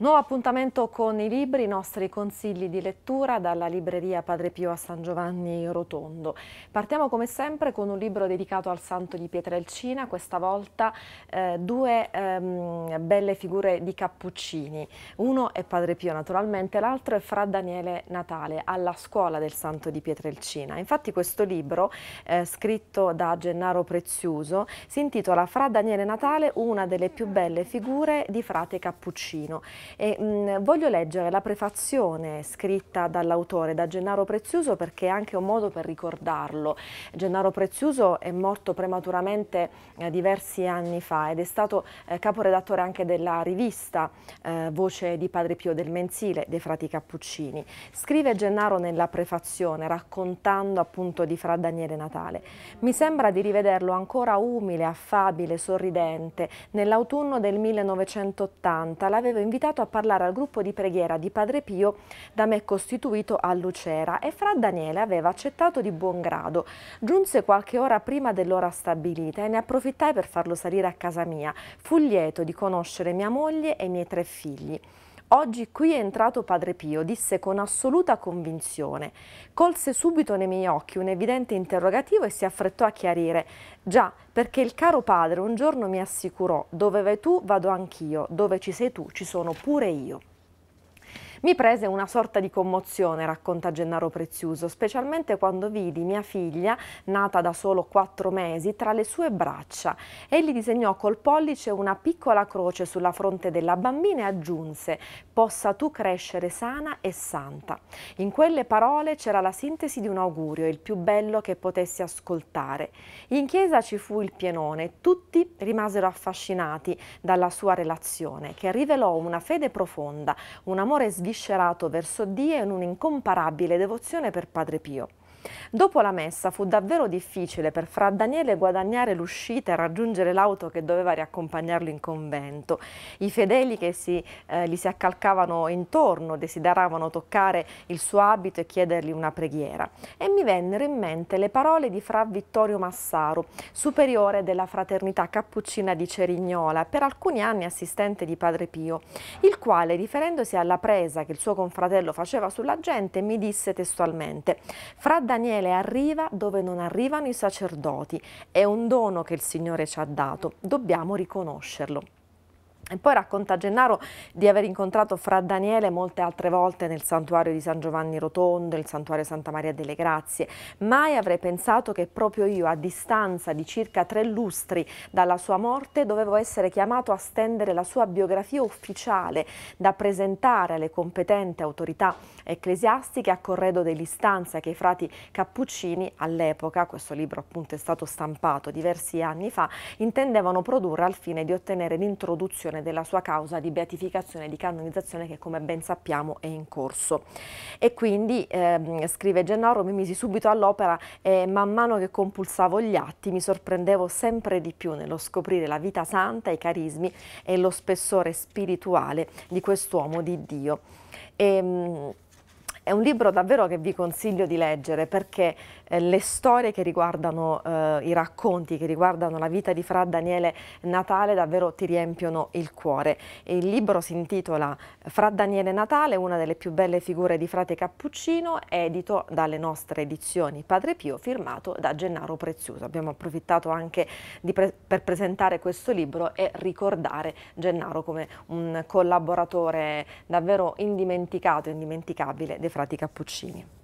Nuovo appuntamento con i libri, i nostri consigli di lettura dalla libreria Padre Pio a San Giovanni Rotondo. Partiamo come sempre con un libro dedicato al santo di Pietrelcina, questa volta eh, due ehm, belle figure di cappuccini. Uno è Padre Pio naturalmente, l'altro è Fra Daniele Natale, alla scuola del santo di Pietrelcina. Infatti questo libro, eh, scritto da Gennaro Preziuso, si intitola Fra Daniele Natale, una delle più belle figure di frate cappuccino e, mh, mm, voglio leggere la prefazione scritta dall'autore, da Gennaro Prezioso, perché è anche un modo per ricordarlo. Gennaro Prezioso è morto prematuramente eh, diversi anni fa ed è stato eh, caporedattore anche della rivista eh, Voce di Padre Pio del Mensile dei Frati Cappuccini. Scrive Gennaro nella prefazione, raccontando appunto di Fra Daniele Natale. Mi sembra di rivederlo ancora umile, affabile, sorridente. Nell'autunno del 1980 l'avevo invitato invitato a parlare al gruppo di preghiera di Padre Pio da me costituito a Lucera e fra Daniele aveva accettato di buon grado. Giunse qualche ora prima dell'ora stabilita e ne approfittai per farlo salire a casa mia. Fu lieto di conoscere mia moglie e i miei tre figli. Oggi qui è entrato Padre Pio, disse con assoluta convinzione. Colse subito nei miei occhi un evidente interrogativo e si affrettò a chiarire. Già, perché il caro padre un giorno mi assicurò, dove vai tu vado anch'io, dove ci sei tu ci sono pure io. Mi prese una sorta di commozione, racconta Gennaro Prezioso, specialmente quando vidi mia figlia, nata da solo quattro mesi, tra le sue braccia. Egli disegnò col pollice una piccola croce sulla fronte della bambina e aggiunse «Possa tu crescere sana e santa». In quelle parole c'era la sintesi di un augurio, il più bello che potessi ascoltare. In chiesa ci fu il pienone, tutti rimasero affascinati dalla sua relazione, che rivelò una fede profonda, un amore sviluppato sviscerato verso Dio in un'incomparabile devozione per Padre Pio. Dopo la messa fu davvero difficile per Fra Daniele guadagnare l'uscita e raggiungere l'auto che doveva riaccompagnarlo in convento. I fedeli che si, eh, gli si accalcavano intorno desideravano toccare il suo abito e chiedergli una preghiera. E mi vennero in mente le parole di Fra Vittorio Massaro, superiore della fraternità cappuccina di Cerignola, per alcuni anni assistente di Padre Pio, il quale, riferendosi alla presa che il suo confratello faceva sulla gente, mi disse testualmente «Fra Daniele arriva dove non arrivano i sacerdoti, è un dono che il Signore ci ha dato, dobbiamo riconoscerlo. E poi racconta Gennaro di aver incontrato fra Daniele molte altre volte nel santuario di San Giovanni Rotondo, il santuario Santa Maria delle Grazie. Mai avrei pensato che proprio io, a distanza di circa tre lustri dalla sua morte, dovevo essere chiamato a stendere la sua biografia ufficiale da presentare alle competenti autorità ecclesiastiche a corredo dell'istanza che i frati cappuccini all'epoca, questo libro appunto è stato stampato diversi anni fa, intendevano produrre al fine di ottenere l'introduzione l'esecuzione della sua causa di beatificazione e di canonizzazione che come ben sappiamo è in corso. E quindi, eh, scrive Gennaro, mi misi subito all'opera e man mano che compulsavo gli atti mi sorprendevo sempre di più nello scoprire la vita santa, i carismi e lo spessore spirituale di quest'uomo di Dio. E, ehm, è un libro davvero che vi consiglio di leggere perché eh, le storie che riguardano eh, i racconti, che riguardano la vita di Fra Daniele Natale davvero ti riempiono il cuore. Il libro si intitola Fra Daniele Natale, una delle più belle figure di Frate Cappuccino, edito dalle nostre edizioni Padre Pio, firmato da Gennaro Prezioso. Abbiamo approfittato anche pre per presentare questo libro e ricordare Gennaro come un collaboratore davvero indimenticato, indimenticabile dei Frati Cappuccini.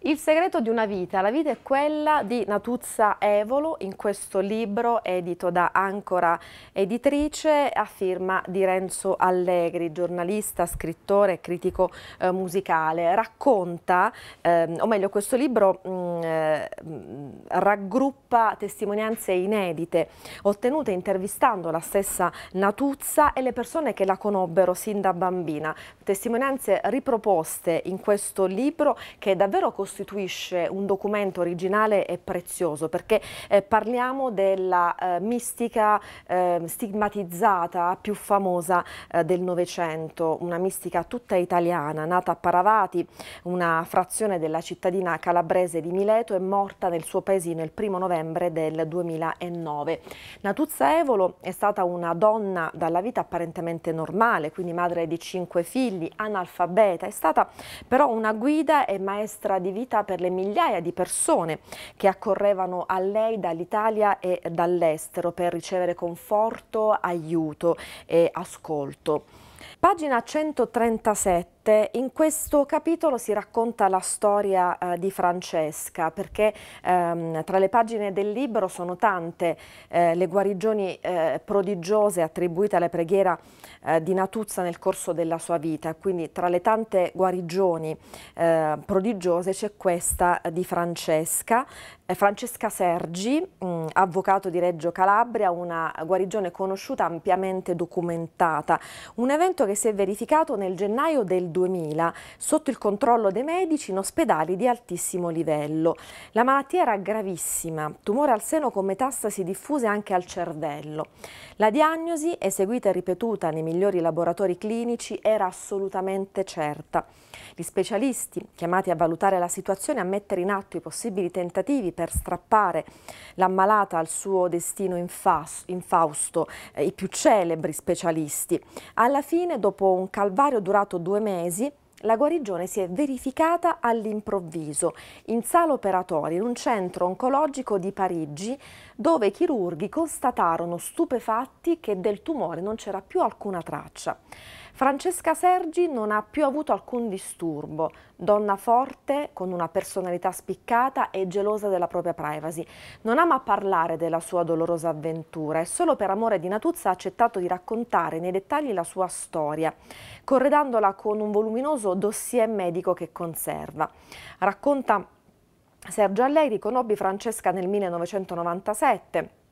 Il segreto di una vita, la vita è quella di Natuzza Evolo in questo libro edito da Ancora Editrice a firma di Renzo Allegri, giornalista, scrittore e critico eh, musicale. Racconta, ehm, o meglio questo libro mh, mm, eh, raggruppa testimonianze inedite ottenute intervistando la stessa Natuzza e le persone che la conobbero sin da bambina. Testimonianze riproposte in questo libro che è davvero costruito costituisce un documento originale e prezioso perché eh, parliamo della eh, mistica eh, stigmatizzata più famosa eh, del Novecento, una mistica tutta italiana, nata a Paravati, una frazione della cittadina calabrese di Mileto e morta nel suo paesino il primo novembre del 2009. Natuzza Evolo è stata una donna dalla vita apparentemente normale, quindi madre di cinque figli, analfabeta, è stata però una guida e maestra di vita per le migliaia di persone che accorrevano a lei dall'Italia e dall'estero per ricevere conforto, aiuto e ascolto. Pagina 137 morte. In questo capitolo si racconta la storia eh, di Francesca perché ehm, tra le pagine del libro sono tante eh, le guarigioni eh, prodigiose attribuite alla preghiera eh, di Natuzza nel corso della sua vita. Quindi tra le tante guarigioni eh, prodigiose c'è questa di Francesca, eh, Francesca Sergi, mm, avvocato di Reggio Calabria, una guarigione conosciuta ampiamente documentata. Un evento che si è verificato nel gennaio del 2000 sotto il controllo dei medici in ospedali di altissimo livello. La malattia era gravissima, tumore al seno con metastasi diffuse anche al cervello. La diagnosi, eseguita e ripetuta nei migliori laboratori clinici, era assolutamente certa. Gli specialisti, chiamati a valutare la situazione e a mettere in atto i possibili tentativi per strappare l'ammalata al suo destino infausto, eh, i più celebri specialisti, alla fine, dopo un calvario durato due mesi, mesi la guarigione si è verificata all'improvviso in sala operatoria in un centro oncologico di Parigi dove i chirurghi constatarono stupefatti che del tumore non c'era più alcuna traccia. Francesca Sergi non ha più avuto alcun disturbo, donna forte, con una personalità spiccata e gelosa della propria privacy. Non ama parlare della sua dolorosa avventura e solo per amore di Natuzza ha accettato di raccontare nei dettagli la sua storia, corredandola con un voluminoso dossier medico che conserva. Racconta Sergio Allegri conobbi Francesca nel 1997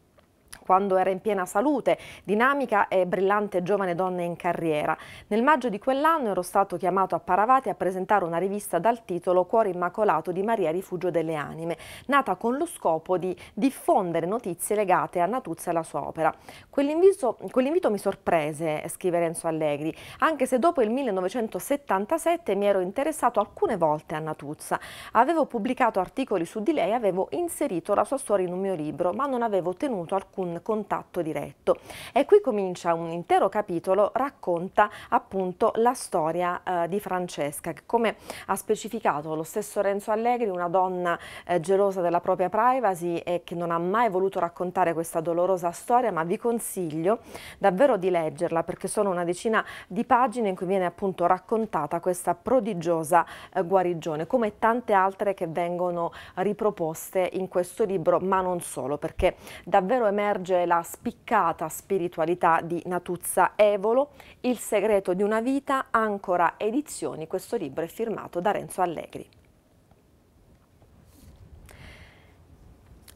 quando era in piena salute, dinamica e brillante giovane donna in carriera. Nel maggio di quell'anno ero stato chiamato a Paravati a presentare una rivista dal titolo Cuore Immacolato di Maria Rifugio delle Anime, nata con lo scopo di diffondere notizie legate a Natuzza e alla sua opera. Quell'invito quell mi sorprese, scrive Renzo Allegri, anche se dopo il 1977 mi ero interessato alcune volte a Natuzza. Avevo pubblicato articoli su di lei, avevo inserito la sua storia in un mio libro, ma non avevo ottenuto alcun un contatto diretto. E qui comincia un intero capitolo, racconta appunto la storia eh, di Francesca, che come ha specificato lo stesso Renzo Allegri, una donna eh, gelosa della propria privacy e che non ha mai voluto raccontare questa dolorosa storia, ma vi consiglio davvero di leggerla perché sono una decina di pagine in cui viene appunto raccontata questa prodigiosa eh, guarigione, come tante altre che vengono riproposte in questo libro, ma non solo, perché davvero emerge emerge la spiccata spiritualità di Natuzza Evolo, Il segreto di una vita, Ancora Edizioni, questo libro è firmato da Renzo Allegri.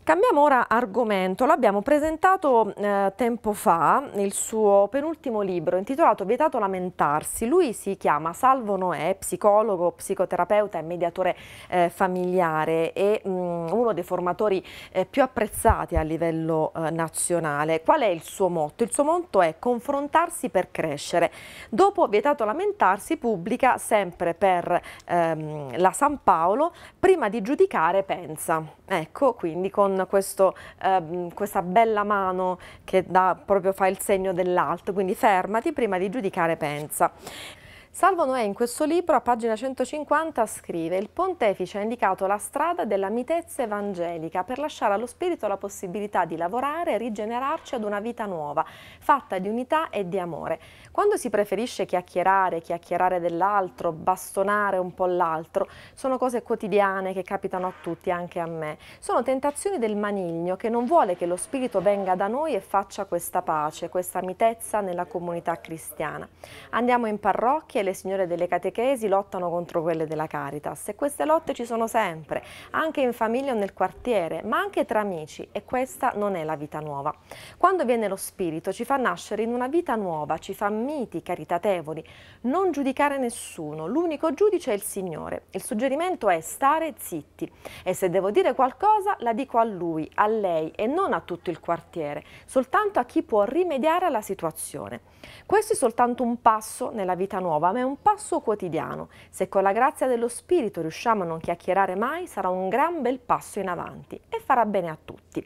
Cambiamo ora argomento, l'abbiamo presentato eh, tempo fa nel suo penultimo libro intitolato Vietato lamentarsi, lui si chiama Salvo Noè, psicologo, psicoterapeuta e mediatore eh, familiare e mh, mm, uno dei formatori eh, più apprezzati a livello eh, nazionale. Qual è il suo motto? Il suo motto è confrontarsi per crescere. Dopo Vietato lamentarsi pubblica sempre per ehm, la San Paolo, prima di giudicare pensa. Ecco, quindi con questo, eh, questa bella mano che dà, proprio fa il segno dell'alto, quindi fermati prima di giudicare pensa. Salvo Noè in questo libro, a pagina 150, scrive «Il pontefice ha indicato la strada della mitezza evangelica per lasciare allo spirito la possibilità di lavorare e rigenerarci ad una vita nuova, fatta di unità e di amore. Quando si preferisce chiacchierare, chiacchierare dell'altro, bastonare un po' l'altro, sono cose quotidiane che capitano a tutti, anche a me. Sono tentazioni del manigno che non vuole che lo spirito venga da noi e faccia questa pace, questa mitezza nella comunità cristiana. Andiamo in parrocchia e le signore delle catechesi lottano contro quelle della Caritas e queste lotte ci sono sempre, anche in famiglia o nel quartiere, ma anche tra amici e questa non è la vita nuova. Quando viene lo spirito ci fa nascere in una vita nuova, ci fa miti, caritatevoli, non giudicare nessuno, l'unico giudice è il Signore. Il suggerimento è stare zitti e se devo dire qualcosa la dico a lui, a lei e non a tutto il quartiere, soltanto a chi può rimediare alla situazione. Questo è soltanto un passo nella vita nuova prova, ma è un passo quotidiano. Se con la grazia dello Spirito riusciamo a non chiacchierare mai, sarà un gran bel passo in avanti e farà bene a tutti.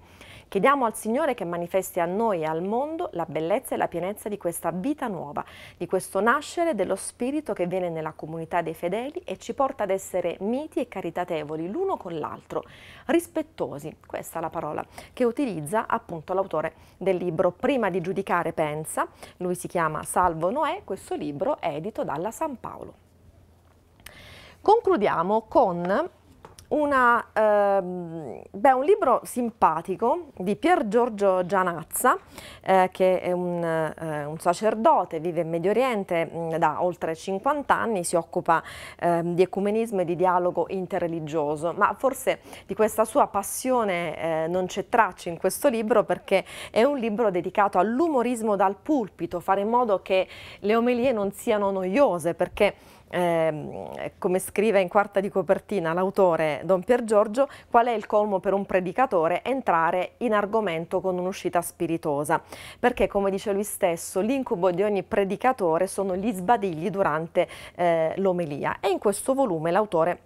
Chiediamo al Signore che manifesti a noi e al mondo la bellezza e la pienezza di questa vita nuova, di questo nascere dello Spirito che viene nella comunità dei fedeli e ci porta ad essere miti e caritatevoli l'uno con l'altro, rispettosi, questa è la parola che utilizza appunto l'autore del libro Prima di giudicare pensa, lui si chiama Salvo Noè, questo libro è edito dalla San Paolo. Concludiamo con una, eh, beh, un libro simpatico di Pier Giorgio Gianazza, eh, che è un, eh, un, sacerdote, vive in Medio Oriente mh, mm, da oltre 50 anni, si occupa ehm, di ecumenismo e di dialogo interreligioso, ma forse di questa sua passione eh, non c'è traccia in questo libro perché è un libro dedicato all'umorismo dal pulpito, fare in modo che le omelie non siano noiose, perché eh, come scrive in quarta di copertina l'autore Don Pier Giorgio, qual è il colmo per un predicatore? Entrare in argomento con un'uscita spiritosa, perché come dice lui stesso, l'incubo di ogni predicatore sono gli sbadigli durante eh, l'omelia e in questo volume l'autore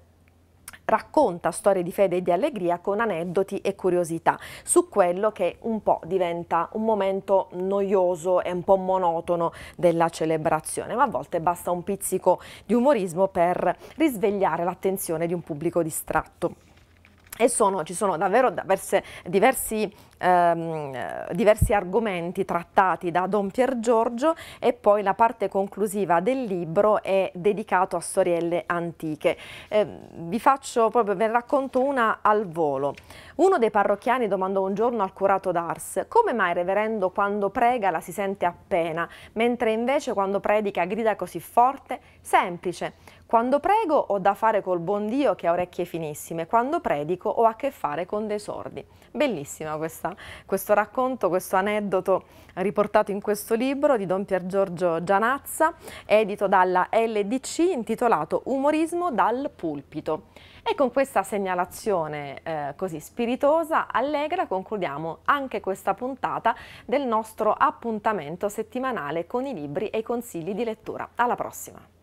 racconta storie di fede e di allegria con aneddoti e curiosità su quello che un po' diventa un momento noioso e un po' monotono della celebrazione, ma a volte basta un pizzico di umorismo per risvegliare l'attenzione di un pubblico distratto e sono, ci sono davvero diverse, diversi ehm, diversi argomenti trattati da Don Pier Giorgio e poi la parte conclusiva del libro è dedicato a storielle antiche. Eh, vi faccio proprio, ve ne racconto una al volo. Uno dei parrocchiani domandò un giorno al curato d'Ars come mai reverendo quando prega la si sente appena, mentre invece quando predica grida così forte? Semplice, quando prego ho da fare col buon Dio che ha orecchie finissime, quando predico ho a che fare con dei sordi. Bellissima questa Costa, questo racconto, questo aneddoto riportato in questo libro di Don Pier Giorgio Gianazza, edito dalla LDC, intitolato Umorismo dal pulpito. E con questa segnalazione eh, così spiritosa, allegra, concludiamo anche questa puntata del nostro appuntamento settimanale con i libri e i consigli di lettura. Alla prossima!